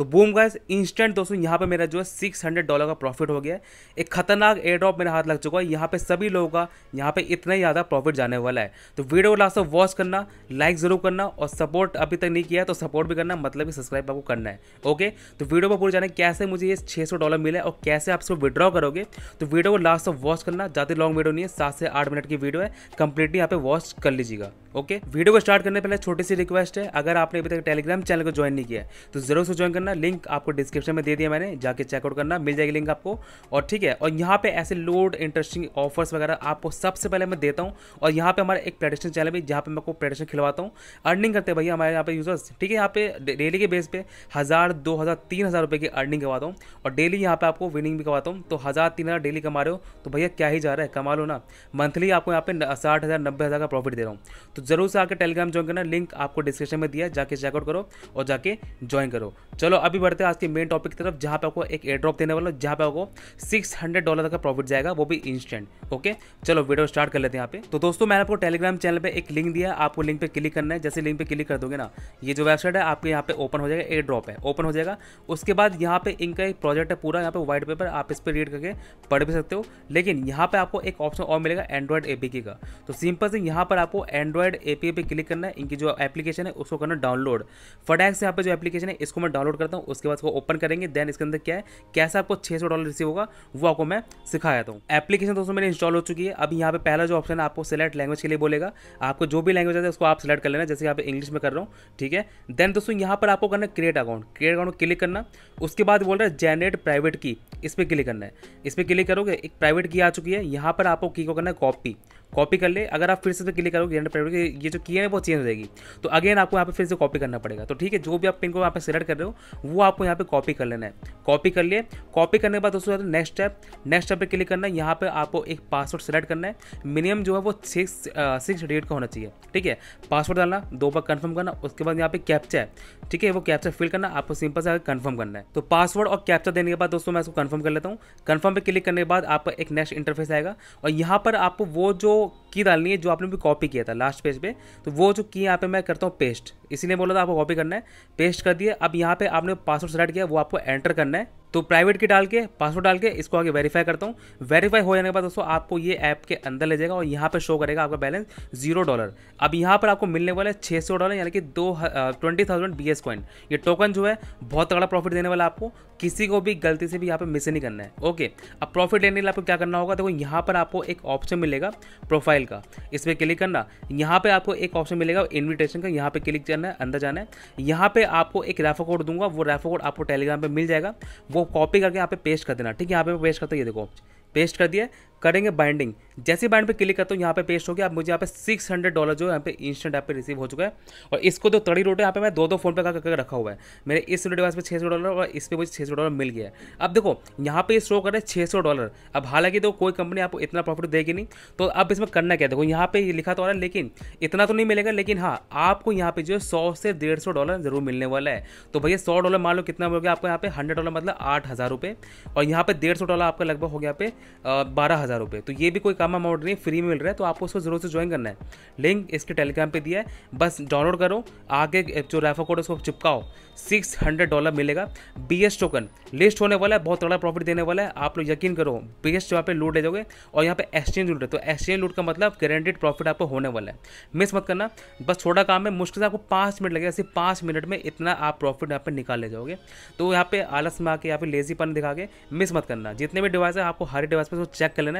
तो boom gas instant दोस्तों यहाँ पे मेरा जो है सिक्स हंड्रेड डॉलर का प्रॉफिट हो गया है एक खतरनाक एयर ड्रॉप मेरा हाथ लग चुका है यहाँ पे सभी लोगों का यहाँ पे इतना ही ज़्यादा प्रॉफिट जाने वाला है तो वीडियो लास्ट तक वॉच करना लाइक ज़रूर करना और सपोर्ट अभी तक नहीं किया तो सपोर्ट भी करना मतलब कि सब्सक्राइब आपको करना है ओके तो वीडियो में पूरी जाने कैसे मुझे ये छः डॉलर मिले और कैसे आप इसको विड्रॉ करोगे तो वीडियो को लास्ट तक वॉच करना ज़्यादा लॉन्ग वीडियो नहीं है सात से आठ मिनट की वीडियो है कंप्लीटली यहाँ पे वॉच कर लीजिएगा ओके वीडियो को स्टार्ट करने पहले छोटी सी रिक्वेस्ट है अगर आपने अभी तक टेलीग्राम चैनल को ज्वाइन नहीं किया तो जरूर से ज्वाइन करना लिंक आपको डिस्क्रिप्शन में दे दिया मैंने जाके चेकआउट करना मिल जाएगी लिंक आपको और ठीक है और यहाँ पे ऐसे लोड इंटरेस्टिंग ऑफर्स वगैरह आपको सबसे पहले मैं देता हूँ और यहाँ पे हमारा एक प्रेडिशन चैनल भी जहाँ पे मैं आपको प्रेडिशन खिलवाता हूँ अर्निंग करते हैं भैया हमारे यहाँ पे यूजर्स ठीक है यहाँ पे डेली के बेस पे हज़ार दो हज़ार तीन हज़ार रुपये की अर्निंग करवाता हूँ और डेली यहाँ पे आपको विनिंग भी करवाता हूँ तो हज़ार तीन हज़ार डेली कमा रहे हो तो भैया क्या ही जा रहा है कमा लो ना मंथली आपको यहाँ पे साठ हज़ार नब्बे हज़ार का प्रॉफिट दे रहा हूँ तो जरूर से आकर टेलीग्राम ज्वाइन करना लिंक आपको डिस्क्रिप्शन में दिया जाके चेकआउट करो और जाके ज्वाइन करो चलो अभी बढ़ते हैं आज के मेन टॉपिक की तरफ जहाँ पे आपको एक एयर ड्रॉप देने वाला जहाँ पे आपको सिक्स हंड्रेड डॉलर का प्रॉफिट जाएगा वो भी इंस्टेंट ओके चलो वीडियो स्टार्ट कर लेते हैं यहाँ पे तो दोस्तों मैंने आपको टेलीग्राम चैनल पर एक लिंक दिया आपको लिंक पर क्लिक करना है जैसे लिंक पर क्लिक कर दोगे ना ये जो वेबसाइट है आपके यहाँ पे ओपन हो जाएगा एयर ड्रॉप है ओपन हो जाएगा उसके बाद यहाँ पे इनका एक प्रोजेक्ट है पूरा यहाँ पे व्हाइट पेपर आप इस पर रीड करके पढ़ भी सकते हो लेकिन यहाँ पे आपको एक ऑप्शन और मिलेगा एंड्रॉइड एपीके का तो सिंपल से यहाँ पर आपको एंड्रॉयड फर्ड एपीआई पे क्लिक करना है इनकी जो एप्लीकेशन है उसको करना डाउनलोड फटैक्स यहाँ पर जो एप्लीकेशन है इसको मैं डाउनलोड करता हूँ उसके बाद उसको ओपन करेंगे देन इसके अंदर क्या है कैसे आपको छः सौ डॉलर रिसीव होगा वो आपको मैं सिखा देता हूँ एप्लीकेशन दोस्तों मेरी इंस्टॉल हो चुकी है अभी यहाँ पर पहला जो ऑप्शन है आपको सिलेक्ट लैंग्वेज के लिए बोलेगा आपको जो भी लैंग्वेज आता है उसको आप सिलेक्ट कर लेना जैसे यहाँ पर इंग्लिश में कर रहा हूँ ठीक है देन दोस्तों यहाँ पर आपको करना create account create account click करना उसके बाद बोल रहा है जेनरेट प्राइवेट की इस पर क्लिक करना है इस पर क्लिक करोगे एक प्राइवेट की आ चुकी है यहाँ पर आपको की को करना है कॉपी कॉपी कर ले अगर आप फिर से तो क्लिक करोगे रिटर्न करोगे ये जो की है वो चेंज हो जाएगी तो अगेन आपको यहाँ पे फिर से कॉपी करना पड़ेगा तो ठीक है जो भी आप पिन को यहाँ पे सिलेक्ट कर रहे हो वो आपको यहाँ पे कॉपी कर लेना है कॉपी कर लिए कॉपी करने के बाद दोस्तों नेक्स्ट स्टेप नेक्स्ट स्टेप पर क्लिक करना है यहाँ पर आपको एक पासवर्ड सेलेक्ट करना है मिनिमम जो है वो सिक्स सिक्स डिजिट का होना चाहिए ठीक है पासवर्ड डालना दो बार कन्फर्म करना उसके बाद यहाँ पे कैप्चा है ठीक है वो कैप्चा फिल करना आपको सिंपल से कन्फर्म करना है तो पासवर्ड और कैप्चा देने के बाद दोस्तों मैं इसको कन्फर्म कर लेता हूँ कन्फर्म पे क्लिक करने के बाद आपका एक नेक्स्ट इंटरफेस आएगा और यहाँ पर आपको वो जो eu की डालनी है जो आपने भी कॉपी किया था लास्ट पेज पे तो वो जो की यहाँ पे मैं करता हूँ पेस्ट इसीलिए बोला था आपको कॉपी करना है पेस्ट कर दिए अब यहाँ पे आपने पासवर्ड सेलेक्ट किया वो आपको एंटर करना है तो प्राइवेट की डाल के पासवर्ड डाल के इसको आगे वेरीफाई करता हूँ वेरीफाई हो जाने के बाद दोस्तों आपको ये ऐप के अंदर ले जाएगा और यहाँ पे शो करेगा आपका बैलेंस जीरो डॉलर अब यहाँ पर आपको मिलने वाला है छः सौ डॉलर यानी कि दो twenty thousand B S coin ये टोकन जो है बहुत तगड़ा प्रॉफिट देने वाला आपको किसी को भी गलती से भी यहाँ पर मिस नहीं करना है ओके अब प्रॉफिट लेने के लिए आपको क्या करना होगा देखो यहाँ पर आपको एक ऑप्शन मिलेगा प्रोफाइल प्रोफाइल का इस पर क्लिक करना यहाँ पे आपको एक ऑप्शन मिलेगा इन्विटेशन का यहाँ पे क्लिक करना है अंदर जाना है यहाँ पे आपको एक रेफर कोड दूंगा वो रेफर कोड आपको टेलीग्राम पे मिल जाएगा वो कॉपी करके यहाँ पे पेस्ट कर देना ठीक है यहाँ पे पेस्ट है ये देखो पेस्ट कर दिया करेंगे बाइंडिंग जैसे बाइंड पे क्लिक करता हूँ यहाँ पे पेस्ट हो गया आप मुझे यहाँ पे सिक्स हंड्रेड डॉलर जो यहाँ पे इंस्टेंट ऐप पे रिसीव हो चुका है और इसको जो तड़ी रोट है यहाँ पे मैं दो दो फोन पे का करके रखा हुआ है मेरे इस डिवाइस पे छः सौ डॉलर और इस पर मुझे छः सौ डॉलर मिल गया है अब देखो यहाँ पे शो कर रहे छः सौ डॉलर अब हालांकि तो कोई कंपनी आपको इतना प्रॉफिट देगी नहीं तो अब इसमें करना क्या देखो यहाँ पे लिखा तो आ रहा है लेकिन इतना तो नहीं मिलेगा लेकिन हाँ आपको यहाँ पे जो है सौ से डेढ़ सौ डॉलर जरूर मिलने वाला है तो भैया सौ डॉलर मान लो कितना हो गया आपको यहाँ पे हंड्रेड डॉलर मतलब आठ हज़ार रुपये और यहाँ पे डेढ़ सौ डॉलर आपका लगभग हो गया यहाँ पे बारह हज़ार रुपये तो ये भी कोई कम अमाउंट नहीं है फ्री में मिल रहा है तो आपको उसको ज़रूर से ज्वाइन करना है लिंक इसके टेलीग्राम पे दिया है बस डाउनलोड करो आगे जो रेफर कोड उसको चिपकाओ सिक्स हंड्रेड डॉलर मिलेगा बी एस टोकन लिस्ट होने वाला है बहुत बड़ा प्रॉफिट देने वाला है आप लोग यकीन करो बी एस यहाँ पर लूट ले जाओगे और यहाँ पे एक्सचेंज लूट है तो एक्सचेंज लूट का मतलब गारंटेड प्रॉफिट आपको होने वाला है मिस मत करना बस छोटा काम है मुश्किल से आपको पाँच मिनट लगेगा सिर्फ पाँच मिनट में इतना आप प्रॉफिट यहाँ पर निकाल ले जाओगे तो यहाँ पे आलस में आके यहाँ पे लेजीपन दिखा के मिस मत करना जितने भी डिवाइस है आपको हर डिवाइस पर चेक कर लेना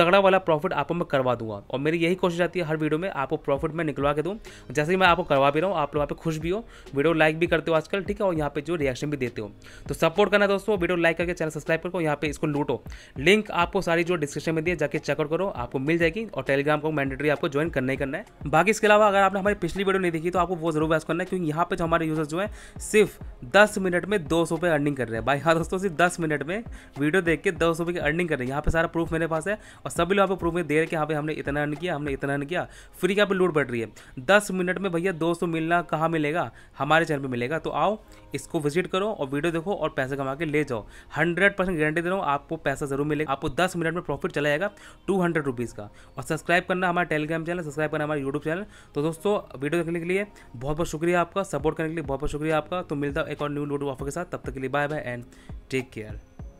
तगड़ा वाला प्रॉफिट आपको मैं करवा दूंगा और मेरी यही कोशिश आती है हर वीडियो में आपको प्रॉफिट मैं निकलवा के दूँ जैसे ही मैं आपको करवा भी रहा हूँ आप लोग यहाँ पे खुश भी हो वीडियो लाइक भी करते हो आजकल ठीक है और यहाँ पे जो रिएक्शन भी देते हो तो सपोर्ट करना दोस्तों वीडियो लाइक करके चैनल सब्सक्राइब करो यहाँ पे इसको लूटो लिंक आपको सारी जो डिस्क्रिप्शन में दिए जाके चेकआउट करो आपको मिल जाएगी और टेलीग्राम को मैंडेटरी आपको ज्वाइन करना ही करना है बाकी इसके अलावा अगर आपने हमारी पिछली वीडियो नहीं देखी तो आपको वो जरूर वैस करना है क्योंकि यहाँ पे जो हमारे यूजर्स जो है सिर्फ दस मिनट में दो सौ अर्निंग कर रहे हैं भाई हाँ दोस्तों सिर्फ दस मिनट में वीडियो देख के दो सौ की अर्निंग कर रहे हैं यहाँ पे सारा प्रूफ मेरे पास है और और सभी लोग यहाँ पे प्रूफ में दे रहे कि हाँ भाई हमने इतना अर्न किया हमने इतना अर्न किया फ्री की यहाँ पे लूट बढ़ रही है दस मिनट में भैया दो मिलना कहाँ मिलेगा हमारे चैनल पर मिलेगा तो आओ इसको विजिट करो और वीडियो देखो और पैसे कमा के ले जाओ हंड्रेड परसेंट गारंटी दे रहा हूँ आपको पैसा जरूर मिलेगा आपको दस मिनट में प्रॉफिट चला जाएगा टू हंड्रेड रुपीज़ का और सब्सक्राइब करना हमारा टेलीग्राम चैनल सब्सक्राइब करना हमारे यूट्यूब चैनल तो दोस्तों वीडियो देखने के लिए बहुत बहुत शुक्रिया आपका सपोर्ट करने के लिए बहुत बहुत शुक्रिया आपका तो मिलता है एक और न्यू लूट ऑफर के साथ तब तक के लिए bye bye and take care